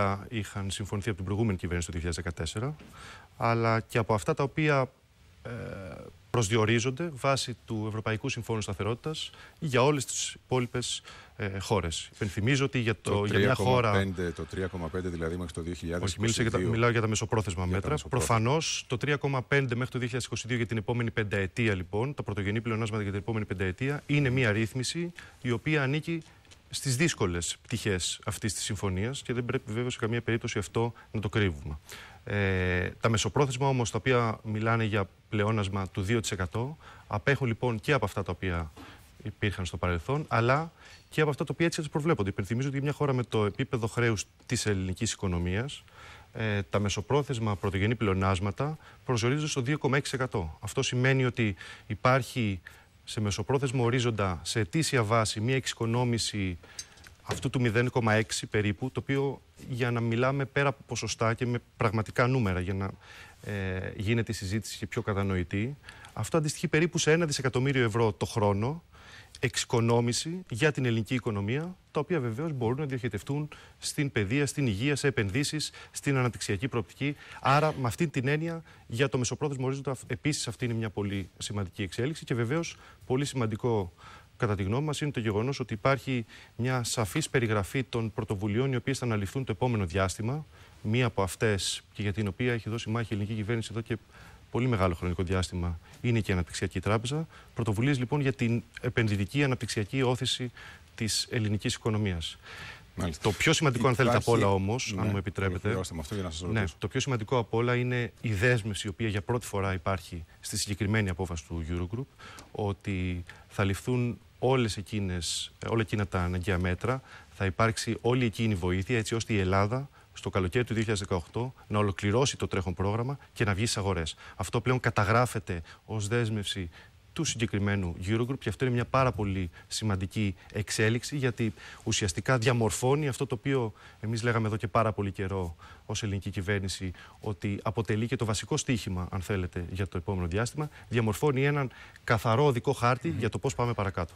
οποία είχαν συμφωνηθεί από την προηγούμενη κυβέρνηση το 2014, αλλά και από αυτά τα οποία ε, προσδιορίζονται βάσει του Ευρωπαϊκού Συμφώνου Σταθερότητας για όλες τις υπόλοιπες ε, χώρες. Υπενθυμίζω ότι για, το, το 3, για μια χώρα. Το 3,5 δηλαδή μέχρι το 2022. Όχι, για τα, μιλάω για τα μεσοπρόθεσμα μέτρα. Προφανώς το 3,5 μέχρι το 2022 για την επόμενη πενταετία, λοιπόν, τα πρωτογενή πλεονάσματα για την επόμενη πενταετία, είναι μια ρύθμιση η οποία ανήκει στις δύσκολες πτυχές αυτής της συμφωνίας και δεν πρέπει βέβαια σε καμία περίπτωση αυτό να το κρύβουμε. Ε, τα μεσοπρόθεσμα όμως, τα οποία μιλάνε για πλεόνασμα του 2%, απέχουν λοιπόν και από αυτά τα οποία υπήρχαν στο παρελθόν, αλλά και από αυτά τα οποία έτσι έτσι προβλέπονται. Υπενθυμίζω ότι μια χώρα με το επίπεδο χρέους της ελληνικής οικονομίας, ε, τα μεσοπρόθεσμα πρωτογενή πλεονάσματα προσορίζονται στο 2,6%. Αυτό σημαίνει ότι υπάρχει σε μεσοπρόθεσμο ορίζοντα σε αιτήσια βάση μια εξοικονόμηση αυτού του 0,6 περίπου, το οποίο για να μιλάμε πέρα από ποσοστά και με πραγματικά νούμερα, για να ε, γίνεται η συζήτηση και πιο κατανοητή, αυτό αντιστοιχεί περίπου σε ένα δισεκατομμύριο ευρώ το χρόνο, εξοικονόμηση για την ελληνική οικονομία, τα οποία βεβαίως μπορούν να διοχετευτούν στην παιδεία, στην υγεία, σε επενδύσεις, στην αναπτυξιακή προοπτική. Άρα, με αυτή την έννοια, για το μεσοπρόθεσμο ορίζοντα, επίσης αυτή είναι μια πολύ σημαντική εξέλιξη και βεβαίως πολύ σημαντικό κατά τη γνώμη μας, είναι το γεγονός ότι υπάρχει μια σαφής περιγραφή των πρωτοβουλειών οι οποίες θα αναλυθούν το επόμενο διάστημα. Μία από αυτές και για την οποία έχει δώσει μάχη η ελληνική κυβέρνηση εδώ και πολύ μεγάλο χρονικό διάστημα είναι και η Αναπτυξιακή Τράπεζα. πρωτοβουλίες λοιπόν για την επενδυτική αναπτυξιακή όθηση της ελληνικής οικονομίας. Το πιο σημαντικό, αν θέλετε, από όλα όμως, αν ναι, μου επιτρέπετε. Ναι, το πιο σημαντικό από όλα είναι η δέσμευση, η οποία για πρώτη φορά υπάρχει στη συγκεκριμένη απόφαση του Eurogroup, ότι θα ληφθούν όλες εκείνες, ε, όλα εκείνα τα αναγκαία μέτρα, θα υπάρξει όλη εκείνη η βοήθεια, έτσι ώστε η Ελλάδα στο καλοκαίρι του 2018 να ολοκληρώσει το τρέχον πρόγραμμα και να βγει στις αγορές. Αυτό πλέον καταγράφεται ως δέσμευση του συγκεκριμένου Eurogroup και αυτό είναι μια πάρα πολύ σημαντική εξέλιξη γιατί ουσιαστικά διαμορφώνει αυτό το οποίο εμείς λέγαμε εδώ και πάρα πολύ καιρό ως ελληνική κυβέρνηση ότι αποτελεί και το βασικό στίχημα αν θέλετε για το επόμενο διάστημα διαμορφώνει έναν καθαρό οδικό χάρτη για το πώς πάμε παρακάτω.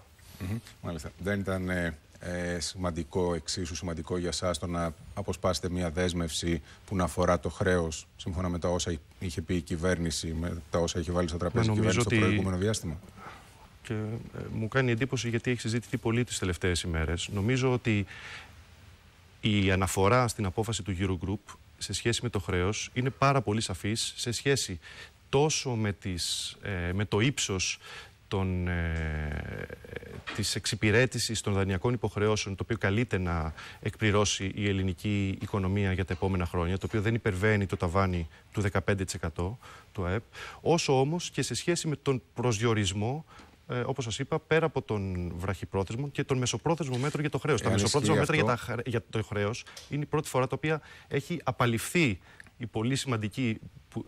Μάλιστα. Δεν ήταν... Ε, ε, σημαντικό, εξίσου σημαντικό για εσά το να αποσπάσετε μια δέσμευση που να αφορά το χρέος, σύμφωνα με τα όσα είχε πει η κυβέρνηση, με τα όσα είχε βάλει στο τραπέζι η κυβέρνηση ότι... το προηγούμενο διάστημα. Και ε, μου κάνει εντύπωση γιατί έχει συζητηθεί πολύ τις τελευταίες ημέρες. Νομίζω ότι η αναφορά στην απόφαση του Eurogroup σε σχέση με το χρέος είναι πάρα πολύ σαφής σε σχέση τόσο με, τις, ε, με το ύψος των, ε, της εξυπηρέτησης των δανειακών υποχρεώσεων το οποίο καλείται να εκπληρώσει η ελληνική οικονομία για τα επόμενα χρόνια το οποίο δεν υπερβαίνει το ταβάνι του 15% του ΑΕΠ όσο όμως και σε σχέση με τον προσδιορισμό ε, όπως σας είπα, πέρα από τον βραχυπρόθεσμο και τον μεσοπρόθεσμο μέτρο για το χρέος. Ε, τα μεσοπρόθεσμα μέτρα για, τα, για το χρέος είναι η πρώτη φορά τα οποία έχει απαλληφθεί η πολύ σημαντική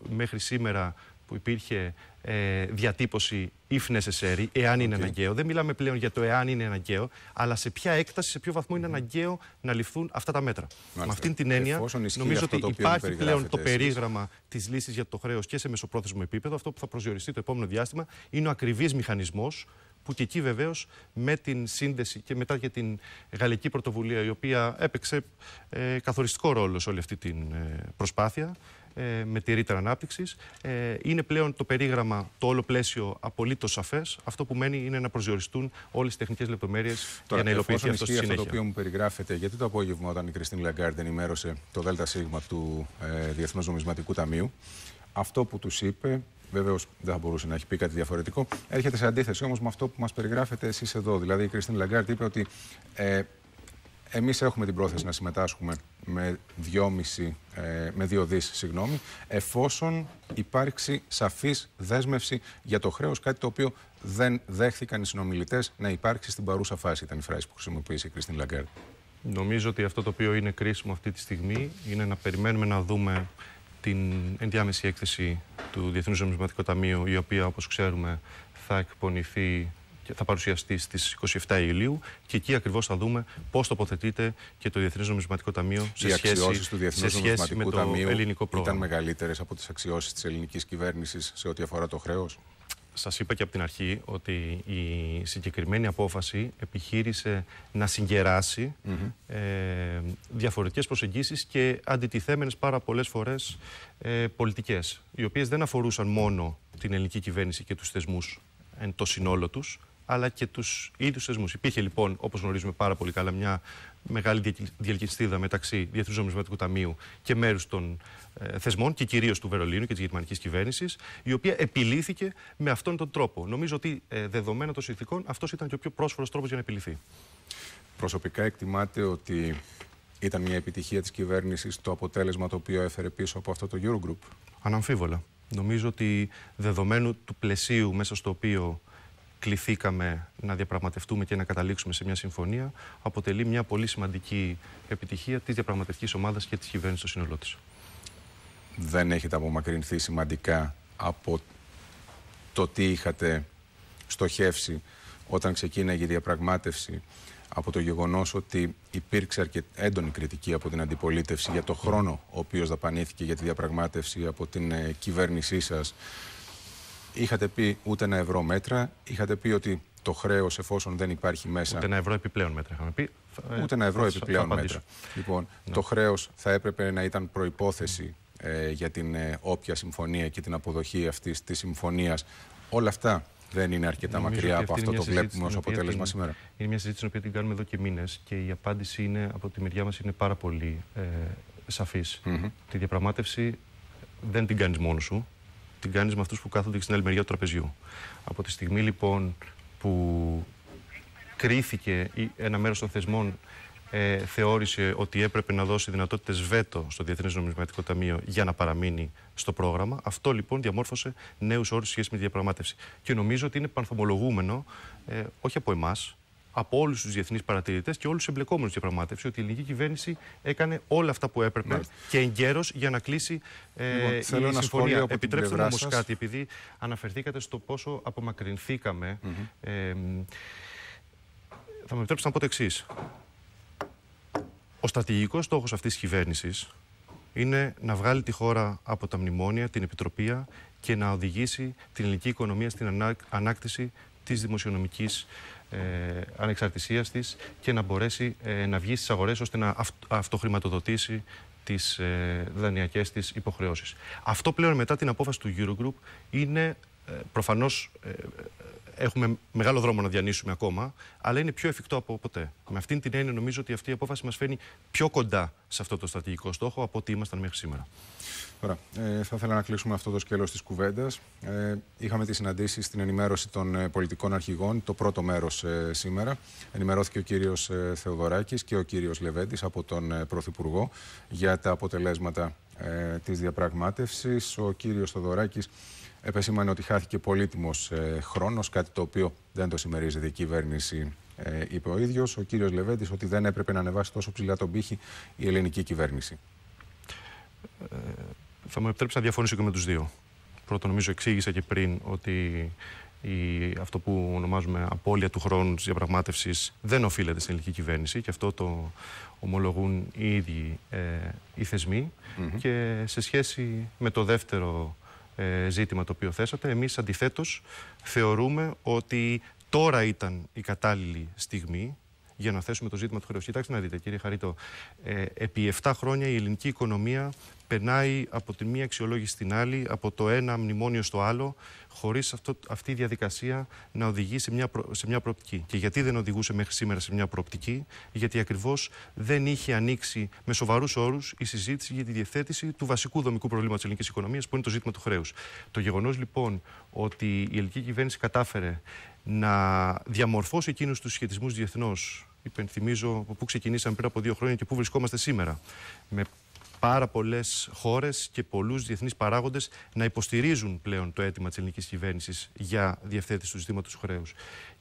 μέχρι σήμερα που υπήρχε ε, διατύπωση if necessary, εάν είναι αναγκαίο. Δεν μιλάμε πλέον για το εάν είναι αναγκαίο, αλλά σε ποια έκταση, σε ποιο βαθμό είναι αναγκαίο να ληφθούν αυτά τα μέτρα. Μάλιστα. Με αυτήν την έννοια, νομίζω ότι υπάρχει πλέον το περίγραμμα της λύσης για το χρέος και σε μεσοπρόθεσμο επίπεδο. Αυτό που θα προσδιοριστεί το επόμενο διάστημα είναι ο ακριβής μηχανισμός που και εκεί βεβαίως με την σύνδεση και μετά για την γαλλική πρωτοβουλία η οποία έπαιξε ε, καθοριστικό ρόλο σε όλη αυτή την ε, προσπάθεια ε, με τη ρήτρα ανάπτυξης. Ε, είναι πλέον το περίγραμμα, το όλο πλαίσιο απολύτως σαφές. Αυτό που μένει είναι να προσδιοριστούν όλες τις τεχνικές λεπτομέρειες για να υλοποιηθεί αυτό στη συνέχεια. Αυτό το οποίο μου περιγράφεται, γιατί το απόγευμα, όταν η Κριστίν Λαγκάρντ ενημέρωσε το ΔΣ του ε, Νομισματικού Ταμείου, αυτό που τους είπε Βεβαίως δεν θα μπορούσε να έχει πει κάτι διαφορετικό. Έρχεται σε αντίθεση όμως με αυτό που μας περιγράφετε εσείς εδώ. Δηλαδή, η Κριστίν Λαγκάρτ είπε ότι ε, εμείς έχουμε την πρόθεση να συμμετάσχουμε με 2,5, ε, με 2 συγγνώμη, εφόσον υπάρξει σαφής δέσμευση για το χρέος, κάτι το οποίο δεν δέχθηκαν οι συνομιλητές να υπάρξει στην παρούσα φάση, ήταν η φράση που χρησιμοποίησε η Κριστίν Λαγκάρντ. Νομίζω ότι αυτό το οποίο είναι κρίσιμο αυτή τη στιγμή είναι να περιμένουμε να δούμε την ενδιάμεση έκθεση του Διεθνούς Νομισματικού Ταμείου, η οποία όπως ξέρουμε θα εκπονηθεί θα παρουσιαστεί στις 27 Ιουλίου και εκεί ακριβώς θα δούμε πώς τοποθετείται και το Διεθνές Νομισματικό Ταμείο σε Οι σχέση, του σε σχέση με το Ταμείου ελληνικό πρόγραμμα. Ήταν μεγαλύτερες από τις αξιώσεις της ελληνικής κυβέρνησης σε ό,τι αφορά το χρέος. Σας είπα και από την αρχή ότι η συγκεκριμένη απόφαση επιχείρησε να συγκεράσει mm -hmm. ε, διαφορετικές προσεγγίσεις και αντιτιθέμενες πάρα πολλές φορές ε, πολιτικές, οι οποίες δεν αφορούσαν μόνο την ελληνική κυβέρνηση και τους θεσμούς εν το συνόλο τους αλλά και τους ίδιους θεσμούς. Υπήρχε λοιπόν, όπως γνωρίζουμε πάρα πολύ καλά, μια μεγάλη διαλκυστίδα μεταξύ Διεθνούς Νομισματικού Ταμείου και μέρους των ε, θεσμών και κυρίως του Βερολίνου και της γερμανικής κυβέρνησης, η οποία επιλύθηκε με αυτόν τον τρόπο. Νομίζω ότι ε, δεδομένα των συνθηκών αυτός ήταν και ο πιο πρόσφορος τρόπος για να επιληθεί. Προσωπικά εκτιμάτε ότι ήταν μια επιτυχία της κυβέρνησης το αποτέλεσμα το οποίο έφερε πίσω από αυτό το Eurogroup. Αναμφίβολα. Νομίζω ότι δεδομένου του πλαισίου μέσα στο οποίο κληθήκαμε να διαπραγματευτούμε και να καταλήξουμε σε μια συμφωνία, αποτελεί μια πολύ σημαντική επιτυχία της διαπραγματευτικής ομάδας και της κυβέρνησης στο σύνολό της. Δεν έχετε απομακρυνθεί σημαντικά από το τι είχατε στοχεύσει όταν ξεκίναγε η διαπραγμάτευση από το γεγονός ότι υπήρξε αρκετή έντονη κριτική από την αντιπολίτευση για το χρόνο ο οποίος δαπανήθηκε για τη διαπραγμάτευση από την ε, κυβέρνησή σας Είχατε πει ούτε ένα ευρώ μέτρα. Είχατε πει ότι το χρέος, εφόσον δεν υπάρχει μέσα. Ούτε ένα ευρώ επιπλέον μέτρα, είχαμε πει. Ε, ούτε ένα ευρώ επιπλέον μέτρα. Λοιπόν, ναι. το χρέος θα έπρεπε να ήταν προπόθεση ε, για την ε, όποια συμφωνία και την αποδοχή αυτής της συμφωνίας. Όλα αυτά δεν είναι αρκετά μακριά από αυτό το βλέπουμε ω αποτέλεσμα σήμερα. Είναι μια συζήτηση που την κάνουμε εδώ και μήνες και η απάντηση είναι, από τη μεριά μας είναι πάρα πολύ ε, σαφής. Mm -hmm. Τη διαπραγμάτευση δεν την κάνεις μόνος σου την κάνεις με αυτούς που κάθονται και στην άλλη μεριά του τραπεζιού. Από τη στιγμή λοιπόν που κρίθηκε ένα μέρος των θεσμών ε, θεώρησε ότι έπρεπε να δώσει δυνατότητες βέτο στο Διεθνές Νομισματικό Ταμείο για να παραμείνει στο πρόγραμμα. Αυτό λοιπόν διαμόρφωσε νέους όρους σχέση με τη διαπραγμάτευση. Και νομίζω ότι είναι πανθομολογούμενο, ε, όχι από εμάς, από όλους τους διεθνείς παρατηρητές και όλους τους εμπλεκόμενους διαπραγμάτευση ότι η ελληνική κυβέρνηση έκανε όλα αυτά που έπρεπε και εγκαίρως για να κλείσει ε, λοιπόν, η συμφωνία. Επιτρέψτε μου όμω κάτι, επειδή αναφερθήκατε στο πόσο απομακρυνθήκαμε. ε, θα με επιτρέψετε να πω το εξής. Ο στρατηγικός στόχος αυτής της κυβέρνησης είναι να βγάλει τη χώρα από τα μνημόνια, την επιτροπή και να οδηγήσει την ελληνική οικονομία στην ανάκτηση της δημοσιονομικής ε, ανεξαρτησίας της και να μπορέσει ε, να βγει στις αγορές ώστε να αυτοχρηματοδοτήσει τις ε, δανειακές της υποχρεώσεις. Αυτό πλέον μετά την απόφαση του Eurogroup είναι ε, προφανώς ε, έχουμε μεγάλο δρόμο να διανύσουμε ακόμα, αλλά είναι πιο εφικτό από ποτέ. Με αυτήν την έννοια, νομίζω ότι αυτή η απόφαση μας φαίνει πιο κοντά σε αυτό το στρατηγικό στόχο από ό,τι ήμασταν μέχρι σήμερα. Ωραία. Ε, θα ήθελα να κλείσουμε αυτό το σκέλος της κουβέντας. Ε, είχαμε τις συναντήσεις στην ενημέρωση των ε, πολιτικών αρχηγών, το πρώτο μέρος ε, σήμερα. Ενημερώθηκε ο κύριος ε, Θεοδωράκης και ο κύριος Λεβέντης από τον Πρωθυπουργό για τα αποτελέσματα ε, της διαπραγμάτευσης. Ο κύριος Θεοδωράκης επεσήμανε ότι χάθηκε πολύτιμος ε, χρόνος, κάτι το οποίο δεν το συμμερίζεται η κυβέρνηση, ε, είπε ο ίδιος. Ο κύριος Λεβέντης ότι δεν έπρεπε να ανεβάσει τόσο ψηλά τον πύχη η ελληνική κυβέρνηση. Ε, θα μου επιτρέψει να διαφωνήσω και με τους δύο. Πρώτον, νομίζω εξήγησα και πριν ότι η, αυτό που ονομάζουμε απώλεια του χρόνου της διαπραγμάτευσης δεν οφείλεται στην ελληνική κυβέρνηση και αυτό το ομολογούν οι ίδιοι ε, οι θεσμοί. Και σε σχέση με το δεύτερο ε, ζήτημα το οποίο θέσατε. Εμείς αντιθέτως θεωρούμε ότι τώρα ήταν η κατάλληλη στιγμή για να θέσουμε το ζήτημα του χρέους. Κοιτάξτε να δείτε, κύριε Χαρίτο, ε, επί 7 χρόνια η ελληνική οικονομία περνάει από τη μία αξιολόγηση στην άλλη, από το ένα μνημόνιο στο άλλο, χωρίς αυτή η διαδικασία να οδηγεί σε μια, προ, σε μια προοπτική. Και γιατί δεν οδηγούσε μέχρι σήμερα σε μια προοπτική, γιατί ακριβώς δεν είχε ανοίξει με σοβαρούς όρους η συζήτηση για τη διευθέτηση του βασικού δομικού προβλήματος της Ελληνικής οικονομίας, που είναι το ζήτημα του χρέους. Το γεγονός, λοιπόν ότι η ελληνική κυβέρνηση κατάφερε να διαμορφώσει εκείνους τους σχετισμούς διεθνώς, Υπενθυμίζω από πού ξεκινήσαμε πριν από δύο χρόνια και πού βρισκόμαστε σήμερα. Με πάρα πολλές χώρες και πολλούς διεθνείς παράγοντες να υποστηρίζουν πλέον το αίτημα της ελληνικής κυβέρνησης για διευθέτηση του ζητήματος χρέους.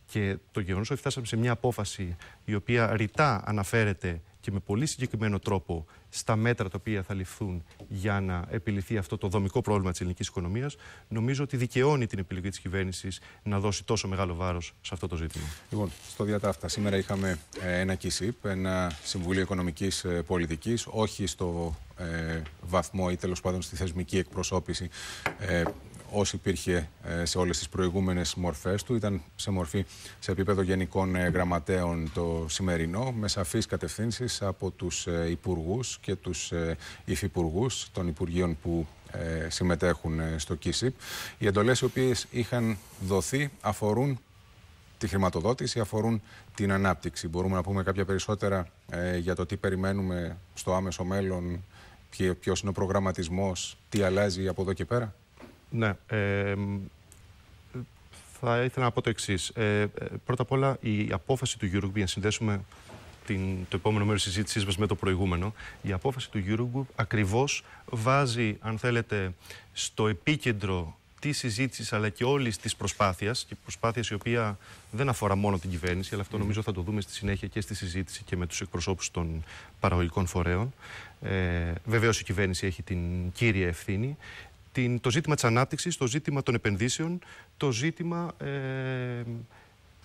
Και το γεγονός ότι φτάσαμε σε μια απόφαση η οποία ρητά αναφέρεται και με πολύ συγκεκριμένο τρόπο στα μέτρα τα οποία θα ληφθούν για να επιληθεί αυτό το δομικό πρόβλημα της ελληνικής οικονομίας, νομίζω ότι δικαιώνει την επιλογή της κυβέρνησης να δώσει τόσο μεγάλο βάρος σε αυτό το ζήτημα. Λοιπόν, στο διατάφτα, σήμερα είχαμε ε, ένα ΚΙΣΥΠ, ένα Συμβούλιο Οικονομικής ε, Πολιτικής, όχι στο ε, βαθμό ή τέλος πάντων στη θεσμική εκπροσώπηση ως υπήρχε ε, σε όλες τις προηγούμενες μορφές του. Ήταν σε μορφή σε επίπεδο γενικών ε, γραμματέων το σημερινό, με σαφείς κατευθύνσεις από τους ε, υπουργούς και τους υφυπουργούς των Υπουργείων που συμμετέχουν στο ΚΙΣΥΠ. Οι εντολές οι οποίες είχαν δοθεί αφορούν τη χρηματοδότηση αφορούν την ανάπτυξη. Μπορούμε να πούμε κάποια περισσότερα για το τι περιμένουμε στο άμεσο μέλλον, ποιος είναι ο προγραμματισμός, τι αλλάζει από εδώ και πέρα. Ναι. Ε, θα ήθελα να πω το εξής. Ε, πρώτα απ' όλα, η απόφαση του Eurogroup, για να συνδέσουμε την, το επόμενο μέρος της συζήτησής μας με το προηγούμενο, η απόφαση του Eurogroup ακριβώς βάζει, αν θέλετε, στο επίκεντρο τη συζήτηση αλλά και όλης της προσπάθειας. Και προσπάθειας η οποία δεν αφορά μόνο την κυβέρνηση, αλλά αυτό νομίζω θα το δούμε στη συνέχεια και στη συζήτηση και με τους εκπροσώπους των παραγωγικών φορέων. Ε, Βεβαίως η κυβέρνηση έχει την κύρια ευθύνη την, το ζήτημα της ανάπτυξης, το ζήτημα των επενδύσεων, το ζήτημα ε,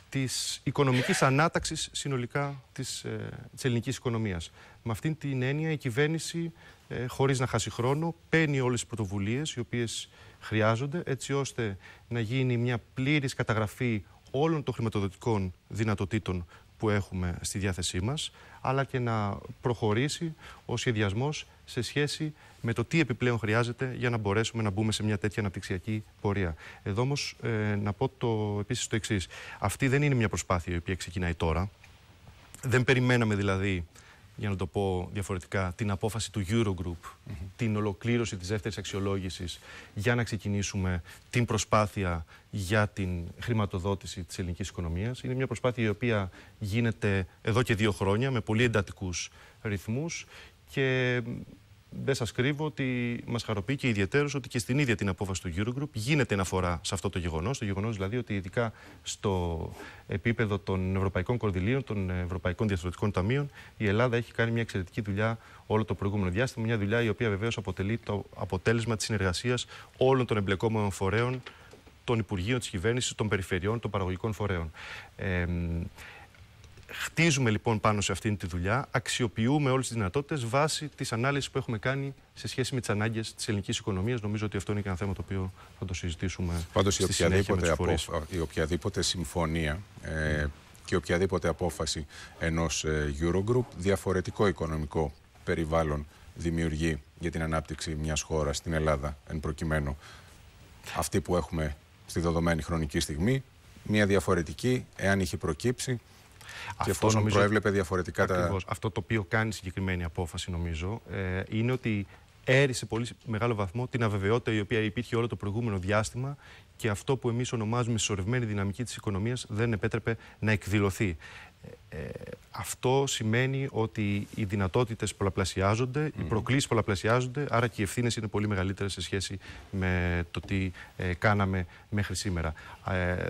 της οικονομικής ανάταξης συνολικά της, ε, της ελληνικής οικονομίας. Με αυτήν την έννοια η κυβέρνηση, ε, χωρίς να χάσει χρόνο, παίρνει όλες τις πρωτοβουλίες οι οποίες χρειάζονται, έτσι ώστε να γίνει μια πλήρης καταγραφή όλων των χρηματοδοτικών δυνατοτήτων που έχουμε στη διάθεσή μας, αλλά και να προχωρήσει ο σχεδιασμός σε σχέση με το τι επιπλέον χρειάζεται για να μπορέσουμε να μπούμε σε μια τέτοια αναπτυξιακή πορεία. Εδώ όμως ε, να πω το, επίσης το εξής. Αυτή δεν είναι μια προσπάθεια η οποία ξεκινάει τώρα. Δεν περιμέναμε δηλαδή για να το πω διαφορετικά, την απόφαση του Eurogroup, την ολοκλήρωση της δεύτερης αξιολόγησης για να ξεκινήσουμε την προσπάθεια για την χρηματοδότηση της ελληνικής οικονομίας. Είναι μια προσπάθεια η οποία γίνεται εδώ και δύο χρόνια με πολύ εντατικούς ρυθμούς και δεν σας κρύβω ότι μας χαροποιεί και ιδιαίτερω ότι και στην ίδια την απόφαση του Eurogroup γίνεται αναφορά σε αυτό το γεγονός. Το γεγονός δηλαδή ότι ειδικά στο επίπεδο των ευρωπαϊκών κορδιλίων, των ευρωπαϊκών διαστροτικών ταμείων, η Ελλάδα έχει κάνει μια εξαιρετική δουλειά όλο το προηγούμενο διάστημα. Μια δουλειά η οποία βεβαίως αποτελεί το αποτέλεσμα της συνεργασίας όλων των εμπλεκόμενων φορέων, των Υπουργείων, της Κυβέρνησης, των Περιφερειών, των Παραγωγικών Φορέων. Ε, Χτίζουμε λοιπόν πάνω σε αυτήν τη δουλειά, αξιοποιούμε όλες τις δυνατότητες βάσει της ανάλυσης που έχουμε κάνει σε σχέση με τις ανάγκες της ελληνικής οικονομίας. Νομίζω ότι αυτό είναι και ένα θέμα το οποίο θα το συζητήσουμε. Πάντως, η, απο... η οποιαδήποτε συμφωνία ε, και οποιαδήποτε απόφαση ενός ε, Eurogroup διαφορετικό οικονομικό περιβάλλον δημιουργεί για την ανάπτυξη μιας χώρας στην Ελλάδα εν προκειμένου. Αυτή που έχουμε στη δεδομένη χρονική στιγμή, μια διαφορετική, εάν είχε προκύψει, αυτό νομίζω... προέβλεπε διαφορετικά Ακριβώς. Αυτό το οποίο κάνει συγκεκριμένη απόφαση, νομίζω, ε, είναι ότι έρισε πολύ μεγάλο βαθμό την αβεβαιότητα η οποία υπήρχε όλο το προηγούμενο διάστημα και αυτό που εμείς ονομάζουμε συσσωρευμένη δυναμική της οικονομίας δεν επέτρεπε να εκδηλωθεί. Ε, ε, αυτό σημαίνει ότι οι δυνατότητες πολλαπλασιάζονται, οι προκλήσεις πολλαπλασιάζονται, άρα και οι ευθύνες είναι πολύ μεγαλύτερες σε σχέση με το τι ε, κάναμε μέχρι σήμερα. Ε,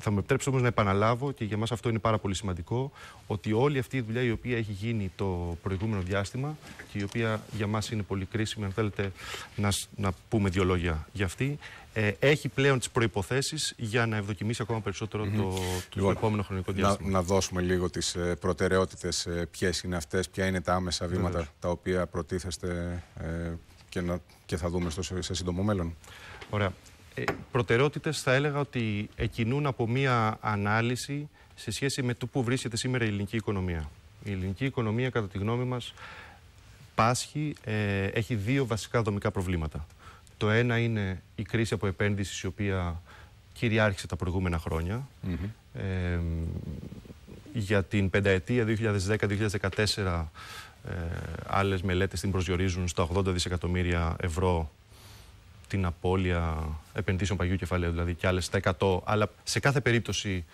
θα μου επιτρέψω όμως να επαναλάβω και για μας αυτό είναι πάρα πολύ σημαντικό, ότι όλη αυτή η δουλειά η οποία έχει γίνει το προηγούμενο διάστημα και η οποία για μας είναι πολύ κρίσιμη, αν θέλετε να, να πούμε δύο λόγια για αυτή, ε, έχει πλέον τις προποθέσει για να ευδοκιμήσει ακόμα περισσότερο mm-hmm. το, το, λοιπόν, επόμενο χρονικό διάστημα. Να, δώσουμε λίγο τις προτεραιότητες ε, ποιες είναι αυτές, ποια είναι τα άμεσα βήματα τα οποία προτίθεστε ε, και, να, και θα δούμε στο, σε σύντομο μέλλον. Ωραία. Ε, προτεραιότητες θα έλεγα ότι εκινούν από μία ανάλυση σε σχέση με το που βρίσκεται σήμερα η ελληνική οικονομία. Η ελληνική οικονομία, κατά τη γνώμη μας, πάσχει, ε, έχει δύο βασικά δομικά προβλήματα. Το ένα είναι η κρίση από επένδυση, η οποία κυριάρχησε τα προηγούμενα χρόνια για την πενταετία 2010-2014 ε, άλλες μελέτες την προσδιορίζουν στα 80 δισεκατομμύρια ευρώ την απώλεια επενδύσεων παγιού κεφαλαίου, δηλαδή και άλλες στα 100. Αλλά σε κάθε περίπτωση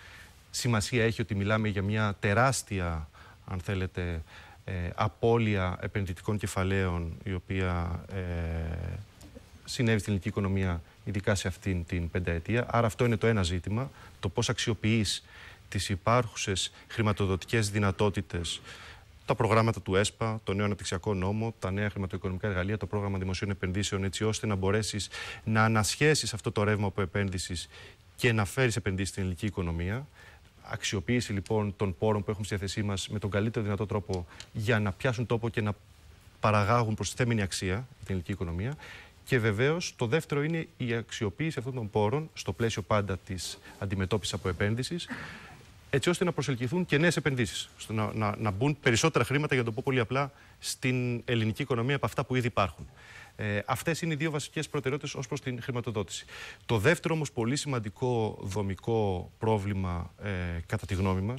σημασία έχει ότι μιλάμε για μια τεράστια, αν θέλετε, ε, απώλεια επενδυτικών κεφαλαίων η οποία ε, συνέβη στην ελληνική οικονομία ειδικά σε αυτήν την πενταετία. Άρα αυτό είναι το ένα ζήτημα, το πώς αξιοποιείς τις υπάρχουσες χρηματοδοτικές δυνατότητες τα προγράμματα του ΕΣΠΑ, το νέο αναπτυξιακό νόμο, τα νέα χρηματοοικονομικά εργαλεία, το πρόγραμμα δημοσίων επενδύσεων, έτσι ώστε να μπορέσεις να ανασχέσεις αυτό το ρεύμα από επένδυση και να φέρεις επενδύσεις στην ελληνική οικονομία. Αξιοποίηση λοιπόν των πόρων που έχουμε στη διάθεσή μας με τον καλύτερο δυνατό τρόπο για να πιάσουν τόπο και να παραγάγουν προστιθέμενη αξία την ελληνική οικονομία. Και βεβαίως το δεύτερο είναι η αξιοποίηση αυτών των πόρων στο πλαίσιο πάντα της αντιμετώπισης από επένδυσης έτσι ώστε να προσελκυθούν και νέες επενδύσεις. Να, να, να μπουν περισσότερα χρήματα, για να το πω πολύ απλά, στην ελληνική οικονομία από αυτά που ήδη υπάρχουν. Ε, Αυτές είναι οι δύο βασικές προτεραιότητες ως προς την χρηματοδότηση. Το δεύτερο όμως πολύ σημαντικό δομικό πρόβλημα, ε, κατά τη γνώμη μας,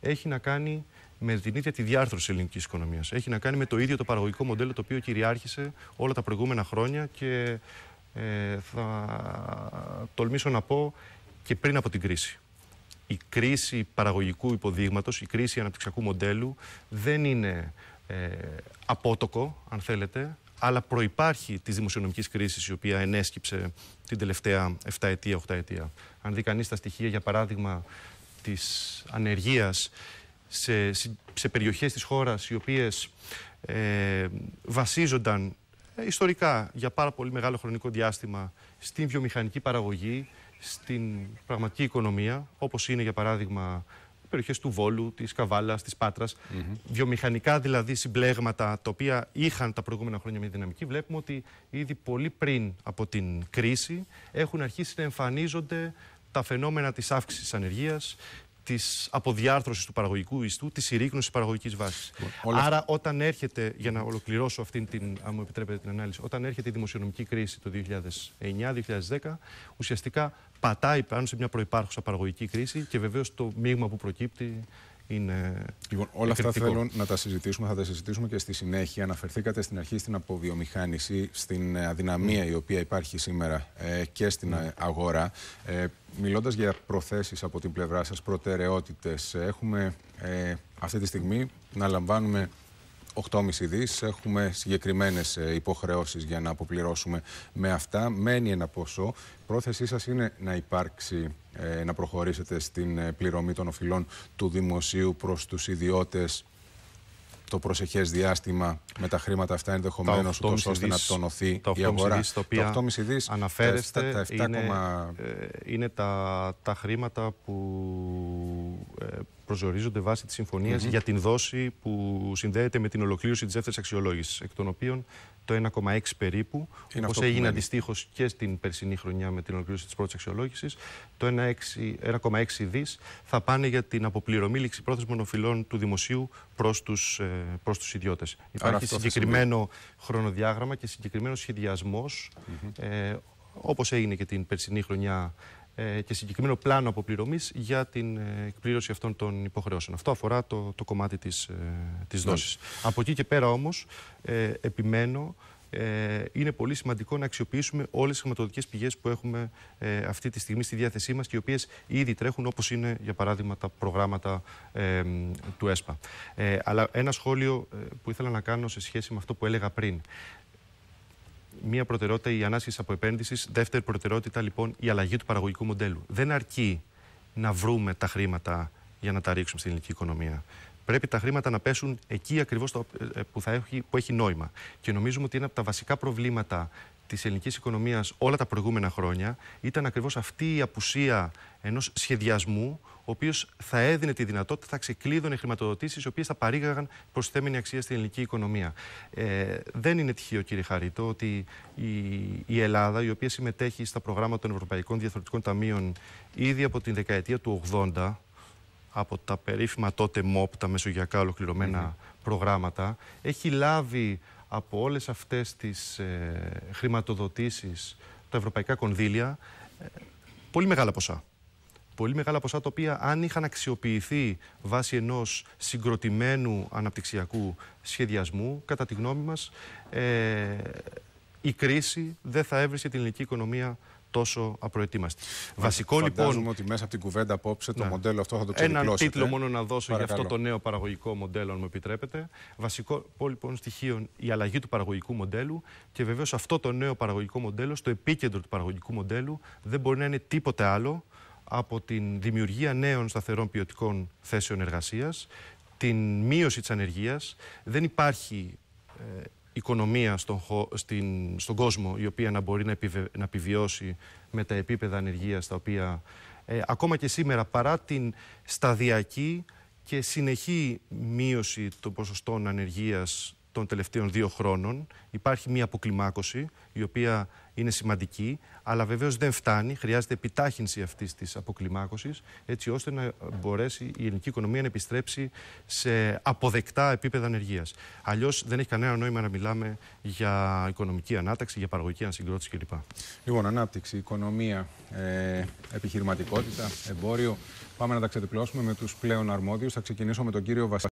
έχει να κάνει με την ίδια τη διάρθρωση τη ελληνικής οικονομίας. Έχει να κάνει με το ίδιο το παραγωγικό μοντέλο το οποίο κυριάρχησε όλα τα προηγούμενα χρόνια και ε, θα τολμήσω να πω και πριν από την κρίση η κρίση παραγωγικού υποδείγματος, η κρίση αναπτυξιακού μοντέλου δεν είναι ε, απότοκο, αν θέλετε, αλλά προϋπάρχει της δημοσιονομικής κρίσης η οποία ενέσκυψε την τελευταία 7 ετία, 8 ετία. Αν δει κανείς τα στοιχεία, για παράδειγμα, της ανεργίας σε, σε περιοχές της χώρας οι οποίες ε, βασίζονταν ε, ιστορικά για πάρα πολύ μεγάλο χρονικό διάστημα στην βιομηχανική παραγωγή, στην πραγματική οικονομία, όπως είναι για παράδειγμα οι περιοχές του Βόλου, της Καβάλας, της Πάτρας, βιομηχανικά δηλαδή συμπλέγματα τα οποία είχαν τα προηγούμενα χρόνια μια δυναμική, βλέπουμε ότι ήδη πολύ πριν από την κρίση έχουν αρχίσει να εμφανίζονται τα φαινόμενα της αύξησης ανεργίας, της αποδιάρθρωσης του παραγωγικού ιστού, της συρρήκνωσης παραγωγικής βάσης. Λοιπόν, Άρα, όταν έρχεται, για να ολοκληρώσω αυτήν την, αν μου επιτρέπετε την ανάλυση, όταν έρχεται η δημοσιονομική κρίση το 2009-2010, ουσιαστικά πατάει πάνω σε μια προπάρχουσα παραγωγική κρίση και βεβαίως το μείγμα που προκύπτει είναι. Λοιπόν, όλα αυτά θέλω να τα συζητήσουμε, θα τα συζητήσουμε και στη συνέχεια. Αναφερθήκατε στην αρχή στην αποβιομηχάνηση, στην αδυναμία η οποία υπάρχει σήμερα ε, και στην ναι. αγορά. Ε, μιλώντας για προθέσεις από την πλευρά σας, προτεραιότητες, έχουμε ε, αυτή τη στιγμή να λαμβάνουμε 8,5 δις. Έχουμε συγκεκριμένες ε, υποχρεώσεις για να αποπληρώσουμε με αυτά. Μένει ένα ποσό. Πρόθεσή σας είναι να υπάρξει ε, να προχωρήσετε στην ε, πληρωμή των οφειλών του δημοσίου προς τους ιδιώτες το προσεχές διάστημα με τα χρήματα αυτά ενδεχομένως ώστε να τονωθεί η αγορά. Τα 8,5 δις ε, αναφέρεστε τα, είναι, είναι, τα, τα χρήματα που, προσδιορίζονται βάσει της συμφωνίας για την δόση που συνδέεται με την ολοκλήρωση της δεύτερη αξιολόγησης. Εκ των οποίων το 1,6 περίπου, όπω έγινε αντιστοίχως και στην περσινή χρονιά με την ολοκλήρωση της πρώτης αξιολόγησης, το 1,6 δις θα πάνε για την αποπληρωμή λήξη πρόθεσμων οφειλών του δημοσίου προς τους προς τους ε, ιδιώτε. Υπάρχει συγκεκριμένο χρονοδιάγραμμα και συγκεκριμένος σχεδιασμός, mm ε, όπως έγινε και την περσινή χρονιά ε, και συγκεκριμένο πλάνο αποπληρωμής για την ε, εκπλήρωση αυτών των υποχρεώσεων. Αυτό αφορά το, το κομμάτι της, ε, της ναι. δόσης. Από εκεί και πέρα όμως, επιμένω, είναι πολύ σημαντικό να αξιοποιήσουμε όλες τις χρηματοδοτικές πηγές που έχουμε αυτή τη στιγμή στη διάθεσή μας και οι οποίες ήδη τρέχουν, όπως είναι για παράδειγμα τα προγράμματα του ΕΣΠΑ. Ε, αλλά ένα σχόλιο που ήθελα να κάνω σε σχέση με αυτό που έλεγα πριν μία προτεραιότητα η ανάσχεση από επένδυσης, δεύτερη προτεραιότητα λοιπόν η αλλαγή του παραγωγικού μοντέλου. Δεν αρκεί να βρούμε τα χρήματα για να τα ρίξουμε στην ελληνική οικονομία. Πρέπει τα χρήματα να πέσουν εκεί ακριβώς ε, που, έχει, που έχει νόημα. Και νομίζουμε ότι ένα από τα βασικά προβλήματα της ελληνικής οικονομίας όλα τα προηγούμενα χρόνια ήταν ακριβώς αυτή η απουσία ενός σχεδιασμού ο οποίος θα έδινε τη δυνατότητα, θα ξεκλείδωνε χρηματοδοτήσεις, οι οποίες θα παρήγαγαν προσθέμενη αξία στην ελληνική οικονομία. Ε, δεν είναι τυχαίο, κύριε Χαρίτο, ότι η, η Ελλάδα, η οποία συμμετέχει στα προγράμματα των Ευρωπαϊκών Διαθροτικών Ταμείων ήδη από την δεκαετία του 80, από τα περίφημα τότε ΜΟΠ, τα μεσογειακά ολοκληρωμένα προγράμματα, έχει λάβει από όλες αυτές τις ε, χρηματοδοτήσεις τα ευρωπαϊκά κονδύλια ε, πολύ μεγάλα ποσά πολύ μεγάλα ποσά τα οποία αν είχαν αξιοποιηθεί βάσει ενός συγκροτημένου αναπτυξιακού σχεδιασμού, κατά τη γνώμη μας, ε, η κρίση δεν θα έβρισε την ελληνική οικονομία τόσο απροετοίμαστη. Βασικό λοιπόν. ότι μέσα από την κουβέντα απόψε το ναι. μοντέλο αυτό θα το Έναν τίτλο μόνο να δώσω για αυτό το νέο παραγωγικό μοντέλο, αν μου επιτρέπετε. Βασικό λοιπόν στοιχείο η αλλαγή του παραγωγικού μοντέλου και βεβαίως αυτό το νέο παραγωγικό μοντέλο, στο επίκεντρο του παραγωγικού μοντέλου, δεν μπορεί να είναι τίποτε άλλο από την δημιουργία νέων σταθερών ποιοτικών θέσεων εργασίας, την μείωση της ανεργίας. Δεν υπάρχει ε, οικονομία στον, στην, στον κόσμο η οποία να μπορεί να, επιβιώσει με τα επίπεδα ανεργίας τα οποία ε, ακόμα και σήμερα παρά την σταδιακή και συνεχή μείωση των ποσοστών ανεργίας των τελευταίων δύο χρόνων. Υπάρχει μια αποκλιμάκωση, η οποία είναι σημαντική, αλλά βεβαίως δεν φτάνει. Χρειάζεται επιτάχυνση αυτής της αποκλιμάκωσης, έτσι ώστε να μπορέσει η ελληνική οικονομία να επιστρέψει σε αποδεκτά επίπεδα ανεργίας. Αλλιώς δεν έχει κανένα νόημα να μιλάμε για οικονομική ανάταξη, για παραγωγική ανασυγκρότηση κλπ. Λοιπόν, ανάπτυξη, οικονομία, ε, επιχειρηματικότητα, εμπόριο. Πάμε να τα ξεδιπλώσουμε με τους πλέον αρμόδιους. Θα ξεκινήσω με τον κύριο Βασίλη.